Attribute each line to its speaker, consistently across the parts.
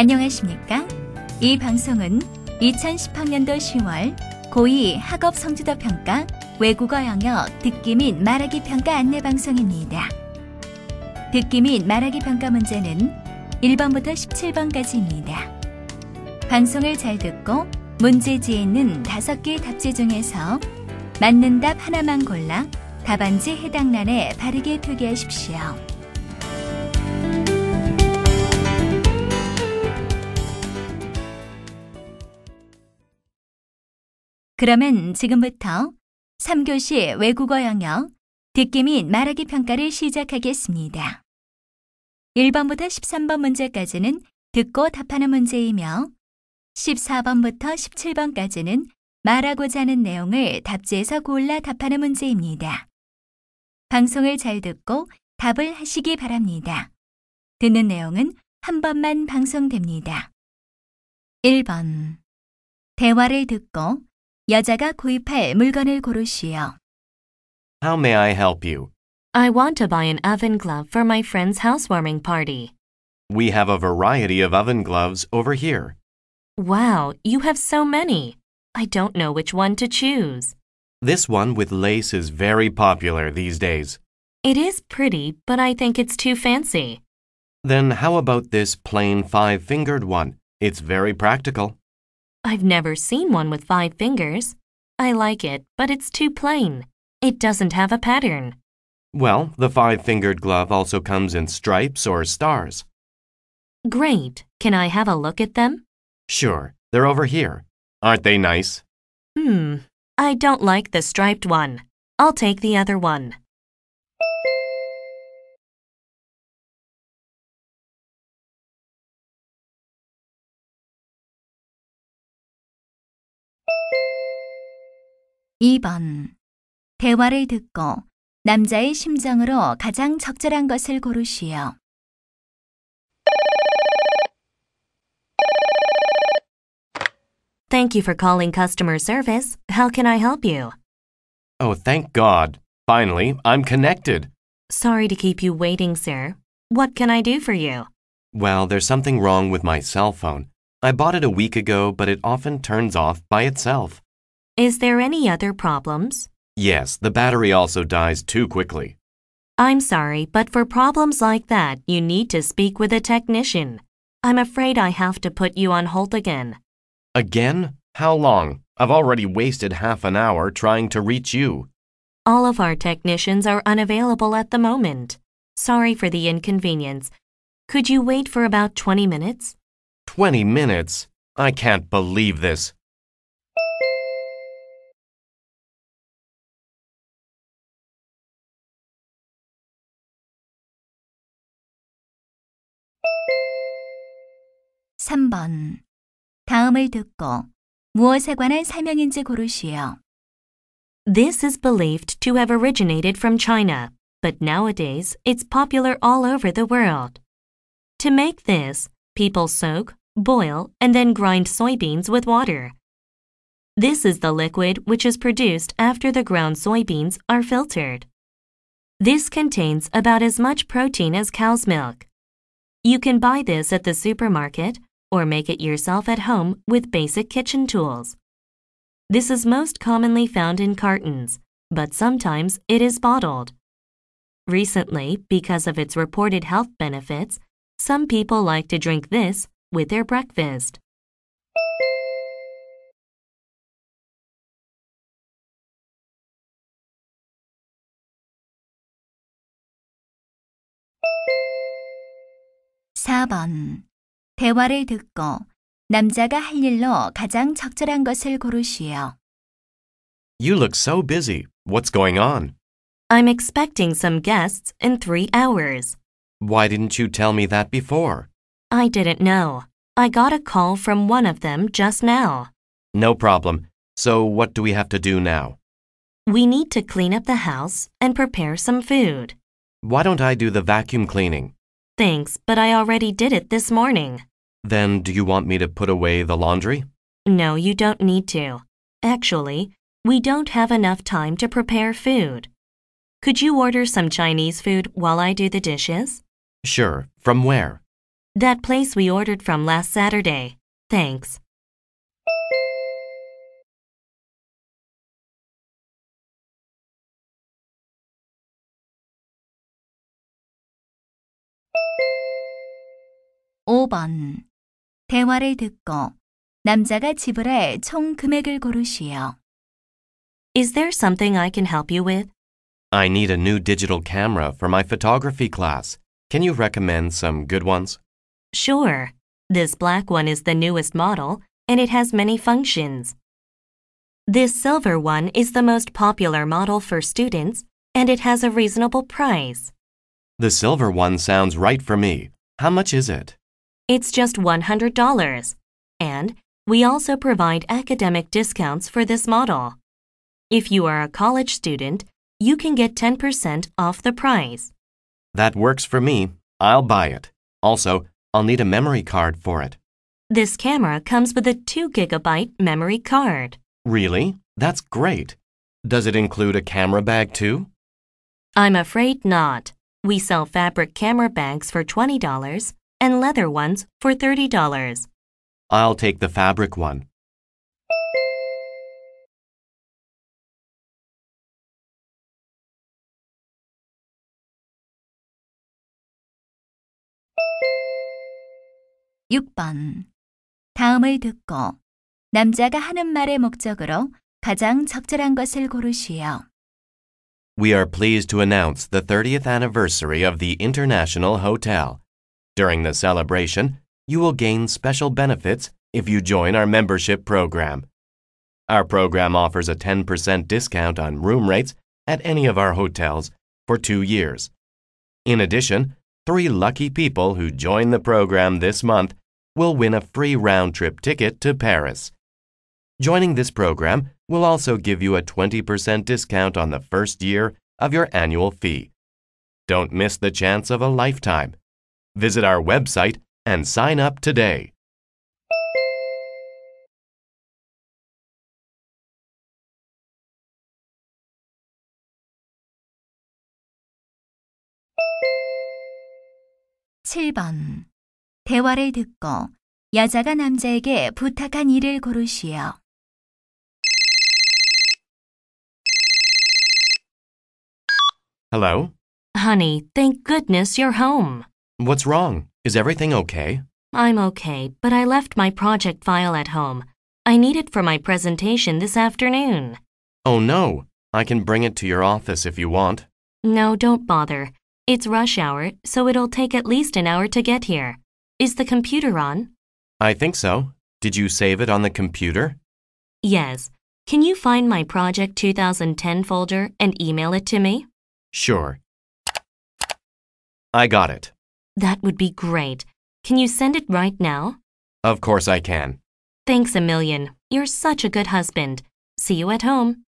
Speaker 1: 안녕하십니까? 이 방송은 2 0 1 0학년도 10월 고2 학업 성취도 평가 외국어 영역 듣기 및 말하기 평가 안내 방송입니다. 듣기 및 말하기 평가 문제는 1번부터 17번까지입니다. 방송을 잘 듣고 문제지에 있는 5개 의 답지 중에서 맞는 답 하나만 골라 답안지 해당 란에 바르게 표기하십시오. 그러면 지금부터 3교시 외국어 영역 듣기 및 말하기 평가를 시작하겠습니다. 1번부터 13번 문제까지는 듣고 답하는 문제이며 14번부터 17번까지는 말하고자 하는 내용을 답지에서 골라 답하는 문제입니다. 방송을 잘 듣고 답을 하시기 바랍니다. 듣는 내용은 한 번만 방송됩니다. 1번.
Speaker 2: 대화를 듣고 여자가 구입할 물건을 고르시오.
Speaker 3: How may I help you?
Speaker 2: I want to buy an oven glove for my friend's housewarming party.
Speaker 3: We have a variety of oven gloves over here.
Speaker 2: Wow, you have so many. I don't know which one to choose.
Speaker 3: This one with lace is very popular these days.
Speaker 2: It is pretty, but I think it's too fancy.
Speaker 3: Then how about this plain five fingered one? It's very practical.
Speaker 2: I've never seen one with five fingers. I like it, but it's too plain. It doesn't have a pattern.
Speaker 3: Well, the five fingered glove also comes in stripes or stars.
Speaker 2: Great. Can I have a look at them?
Speaker 3: Sure. They're over here. Aren't they nice?
Speaker 2: Hmm. I don't like the striped one. I'll take the other one.
Speaker 4: 2번. 대화를
Speaker 1: 듣고 남자의 심정으로 가장 적절한 것을 고르시오.
Speaker 2: Thank you for calling customer service. How can I help you?
Speaker 3: Oh, thank God. Finally, I'm connected.
Speaker 2: Sorry to keep you waiting, sir. What can I do for you?
Speaker 3: Well, there's something wrong with my cell phone. I bought it a week ago, but it often turns off by itself.
Speaker 2: Is there any other problems?
Speaker 3: Yes, the battery also dies too quickly.
Speaker 2: I'm sorry, but for problems like that, you need to speak with a technician. I'm afraid I have to put you on hold again.
Speaker 3: Again? How long? I've already wasted half an hour trying to reach you.
Speaker 2: All of our technicians are unavailable at the moment. Sorry for the inconvenience. Could you wait for about 20 minutes?
Speaker 3: 20 minutes? I can't believe this.
Speaker 4: 3번. 다음을 듣고
Speaker 2: 무엇에 관한 설명인지 고르시오. This is believed to have originated from China, but nowadays it's popular all over the world. To make this, people soak, boil, and then grind soybeans with water. This is the liquid which is produced after the ground soybeans are filtered. This contains about as much protein as cow's milk. You can buy this at the supermarket or make it yourself at home with basic kitchen tools. This is most commonly found in cartons, but sometimes it is bottled. Recently, because of its reported health benefits, some people like to drink this with their breakfast.
Speaker 4: (4번) 대화를 듣고 남자가 할 일로 가장
Speaker 2: 적절한 것을 고르시오.
Speaker 3: You look so busy. What's going on?
Speaker 2: I'm expecting some guests in three hours.
Speaker 3: Why didn't you tell me that before?
Speaker 2: I didn't know. I got a call from one of them just now.
Speaker 3: No problem. So, what do we have to do now?
Speaker 2: We need to clean up the house and prepare some food.
Speaker 3: Why don't I do the vacuum cleaning?
Speaker 2: Thanks, but I already did it this morning.
Speaker 3: Then do you want me to put away the laundry?
Speaker 2: No, you don't need to. Actually, we don't have enough time to prepare food. Could you order some Chinese food while I do the dishes?
Speaker 3: Sure. From where?
Speaker 2: That place we ordered from last Saturday. Thanks.
Speaker 4: 오번 대화를 듣고 남자가 지불할
Speaker 2: 총 금액을 고르시오. Is there something I can help you with?
Speaker 3: I need a new digital camera for my photography class. Can you recommend some good ones?
Speaker 2: Sure. This black one is the newest model and it has many functions. This silver one is the most popular model for students and it has a reasonable price.
Speaker 3: The silver one sounds right for me. How much is it?
Speaker 2: It's just $100. And we also provide academic discounts for this model. If you are a college student, you can get 10% off the price.
Speaker 3: That works for me. I'll buy it. Also, I'll need a memory card for it.
Speaker 2: This camera comes with a 2 gigabyte memory card.
Speaker 3: Really? That's great. Does it include a camera bag too?
Speaker 2: I'm afraid not. We sell fabric camera bags for $20 and leather ones for $30.
Speaker 3: I'll take the fabric one.
Speaker 4: (6번) 다음을 듣고 남자가
Speaker 1: 하는 말의 목적으로 가장 적절한 것을 고르시오.
Speaker 3: We are pleased to announce the 30th anniversary of the International Hotel. During the celebration, you will gain special benefits if you join our membership program. Our program offers a 10% discount on room rates at any of our hotels for two years. In addition, three lucky people who join the program this month will win a free round trip ticket to Paris. Joining this program will also give you a 20% discount on the first year of your annual fee. Don't miss the chance of a lifetime. Visit our website and sign up today.
Speaker 4: (7번)
Speaker 1: 대화를 듣고 여자가 남자에게 부탁한 일을 고르시오.
Speaker 3: Hello?
Speaker 2: Honey, thank goodness you're home.
Speaker 3: What's wrong? Is everything okay?
Speaker 2: I'm okay, but I left my project file at home. I need it for my presentation this afternoon.
Speaker 3: Oh no, I can bring it to your office if you want.
Speaker 2: No, don't bother. It's rush hour, so it'll take at least an hour to get here. Is the computer on?
Speaker 3: I think so. Did you save it on the computer?
Speaker 2: Yes. Can you find my Project 2010 folder and email it to me?
Speaker 3: Sure. I got it.
Speaker 2: That would be great. Can you send it right now?
Speaker 3: Of course I can.
Speaker 2: Thanks a million. You're such a good husband. See you at home.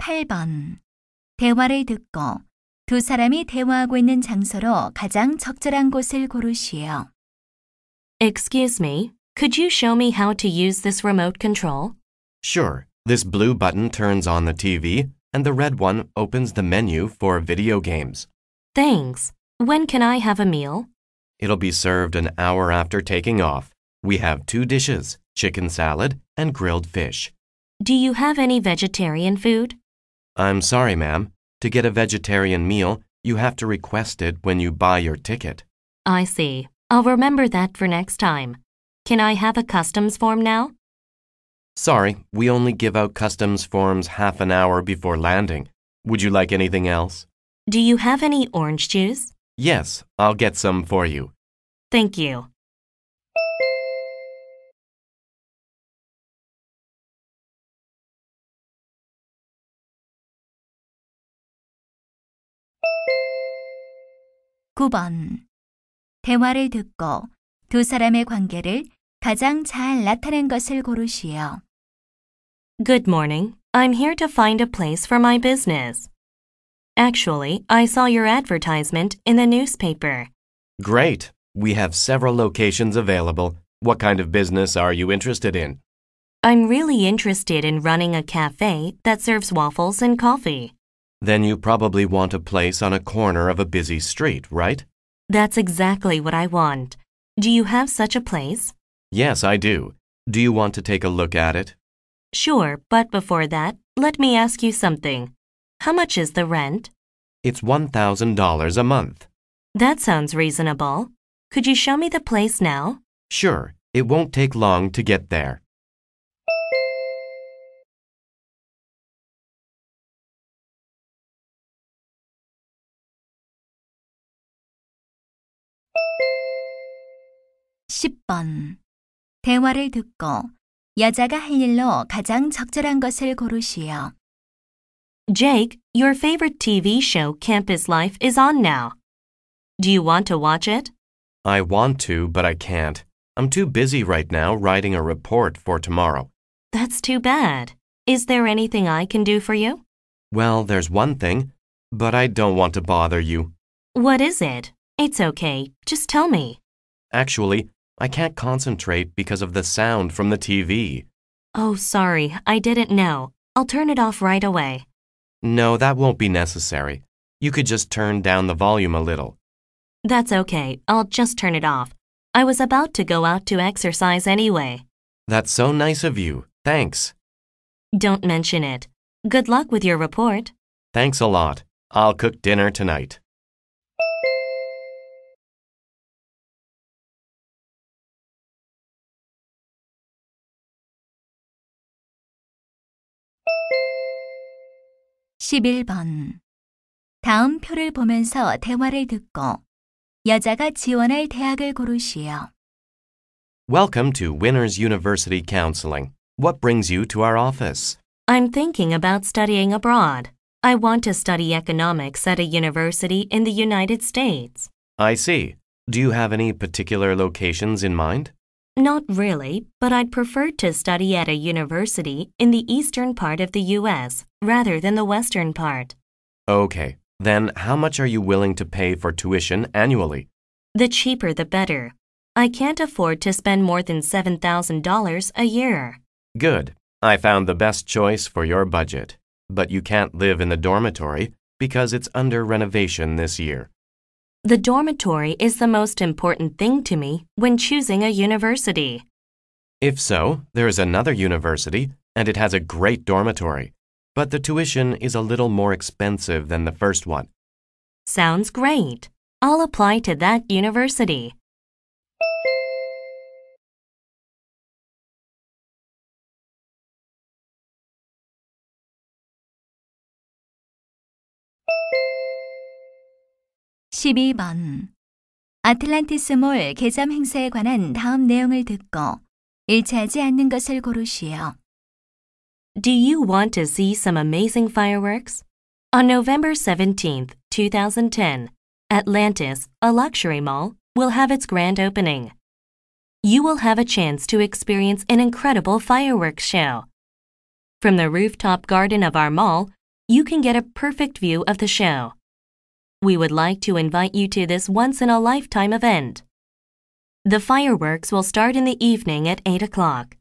Speaker 4: (8번)
Speaker 1: 대화를 듣고 두 사람이 대화하고 있는 장소로 가장
Speaker 2: 적절한 곳을 고르시오. Excuse me, could you show me how to use this remote control?
Speaker 3: Sure. This blue button turns on the TV, and the red one opens the menu for video games.
Speaker 2: Thanks. When can I have a meal?
Speaker 3: It'll be served an hour after taking off. We have two dishes chicken salad and grilled fish.
Speaker 2: Do you have any vegetarian food?
Speaker 3: I'm sorry, ma'am. To get a vegetarian meal, you have to request it when you buy your ticket.
Speaker 2: I see. I'll remember that for next time. Can I have a customs form now?
Speaker 3: Sorry, we only give out customs forms half an hour before landing. Would you like anything else?
Speaker 2: Do you have any orange juice?
Speaker 3: Yes, I'll get some for you.
Speaker 2: Thank you.
Speaker 4: (9번)
Speaker 1: 대화를 듣고 두 사람의 관계를 가장 잘 나타난
Speaker 2: 것을 고르시오. Good morning. I'm here to find a place for my business. Actually, I saw your advertisement in the newspaper.
Speaker 3: Great. We have several locations available. What kind of business are you interested in?
Speaker 2: I'm really interested in running a cafe that serves waffles and coffee.
Speaker 3: Then you probably want a place on a corner of a busy street, right?
Speaker 2: That's exactly what I want. Do you have such a place?
Speaker 3: Yes, I do. Do you want to take a look at it?
Speaker 2: Sure, but before that, let me ask you something. How much is the rent?
Speaker 3: It's $1,000 a month.
Speaker 2: That sounds reasonable. Could you show me the place now?
Speaker 3: Sure, it won't take long to get
Speaker 4: there. (10번) 대화를 듣고
Speaker 1: 여자가 할 일로 가장 적절한 것을 고르시오.
Speaker 2: Jake, your favorite TV show Campus Life is on now. Do you want to watch it?
Speaker 3: I want to, but I can't. I'm too busy right now writing a report for tomorrow.
Speaker 2: That's too bad. Is there anything I can do for you?
Speaker 3: Well, there's one thing, but I don't want to bother you.
Speaker 2: What is it? It's okay. Just tell me.
Speaker 3: Actually, I can't concentrate because of the sound from the TV.
Speaker 2: Oh, sorry, I didn't know. I'll turn it off right away.
Speaker 3: No, that won't be necessary. You could just turn down the volume a little.
Speaker 2: That's okay, I'll just turn it off. I was about to go out to exercise anyway.
Speaker 3: That's so nice of you, thanks.
Speaker 2: Don't mention it. Good luck with your report.
Speaker 3: Thanks a lot. I'll cook dinner tonight.
Speaker 4: 11번. 다음 표를 보면서 대화를 듣고
Speaker 1: 여자가
Speaker 2: 지원할 대학을 고르시오.
Speaker 3: Welcome to Winners University Counseling. What brings you to our office?
Speaker 2: I'm thinking about studying abroad. I want to study economics at a university in the United States.
Speaker 3: I see. Do you have any particular locations in mind?
Speaker 2: Not really, but I'd prefer to study at a university in the eastern part of the US rather than the western part.
Speaker 3: Okay, then how much are you willing to pay for tuition annually?
Speaker 2: The cheaper the better. I can't afford to spend more than $7,000 a year.
Speaker 3: Good. I found the best choice for your budget. But you can't live in the dormitory because it's under renovation this year.
Speaker 2: The dormitory is the most important thing to me when choosing a university.
Speaker 3: If so, there is another university and it has a great dormitory, but the tuition is a little more expensive than the first one.
Speaker 2: Sounds great. I'll apply to that university.
Speaker 4: 12번
Speaker 1: 아틀란티스몰 개점 행사에 관한 다음 내용을 듣고 일치하지 않는
Speaker 2: 것을 고르시오. Do you want to see some amazing fireworks? On November 17, 2010, Atlantis, a luxury mall, will have its grand opening. You will have a chance to experience an incredible fireworks show. From the rooftop garden of our mall, you can get a perfect view of the show. We would like to invite you to this once in a lifetime event. The fireworks will start in the evening at 8 o'clock.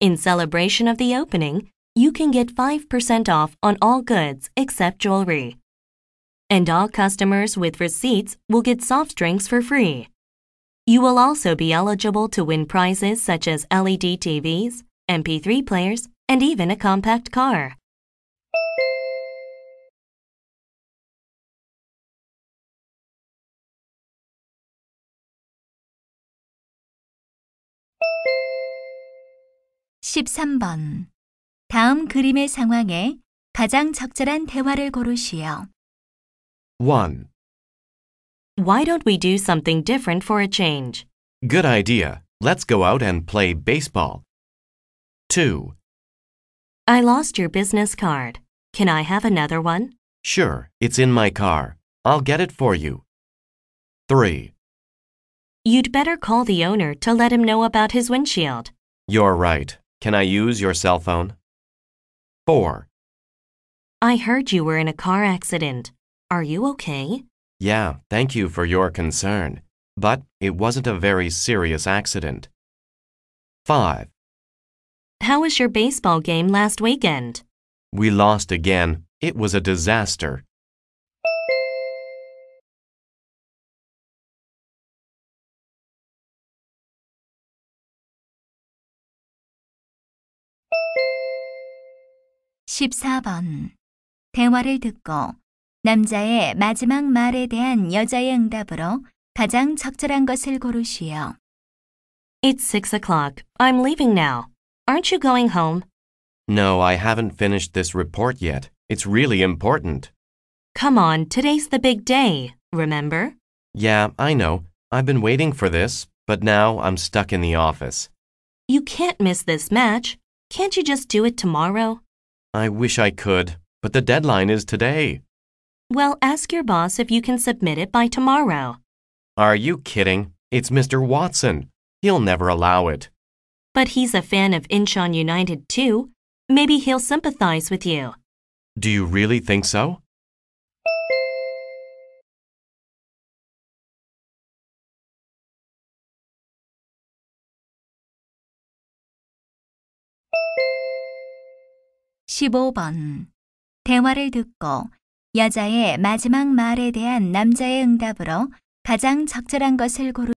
Speaker 2: In celebration of the opening, you can get 5% off on all goods except jewelry. And all customers with receipts will get soft drinks for free. You will also be eligible to win prizes such as LED TVs, MP3 players, and even a compact car.
Speaker 4: 13번. 다음 그림의 상황에 가장 적절한
Speaker 2: 대화를 고르시오. 1. Why don't we do something different for a change?
Speaker 3: Good idea. Let's go out and play baseball. 2.
Speaker 2: I lost your business card. Can I have another one?
Speaker 3: Sure, it's in my car. I'll get it for you. 3.
Speaker 2: You'd better call the owner to let him know about his windshield.
Speaker 3: You're right. Can I use your cell phone? 4.
Speaker 2: I heard you were in a car accident. Are you okay?
Speaker 3: Yeah, thank you for your concern. But it wasn't a very serious accident. 5.
Speaker 2: How was your baseball game last weekend?
Speaker 3: We lost again. It was a disaster.
Speaker 4: 14번.
Speaker 1: 대화를 듣고 남자의 마지막 말에 대한 여자의 응답으로 가장
Speaker 2: 적절한 것을 고르시오. It's six o'clock. I'm leaving now. Aren't you going home?
Speaker 3: No, I haven't finished this report yet. It's really important.
Speaker 2: Come on, today's the big day, remember?
Speaker 3: Yeah, I know. I've been waiting for this, but now I'm stuck in the office.
Speaker 2: You can't miss this match. Can't you just do it tomorrow?
Speaker 3: I wish I could, but the deadline is today.
Speaker 2: Well, ask your boss if you can submit it by tomorrow.
Speaker 3: Are you kidding? It's Mr. Watson. He'll never allow it.
Speaker 2: But he's a fan of Incheon United too. Maybe he'll sympathize with you.
Speaker 3: Do you really think so?
Speaker 4: 15번. 대화를 듣고 여자의 마지막 말에 대한 남자의 응답으로 가장 적절한 것을 고르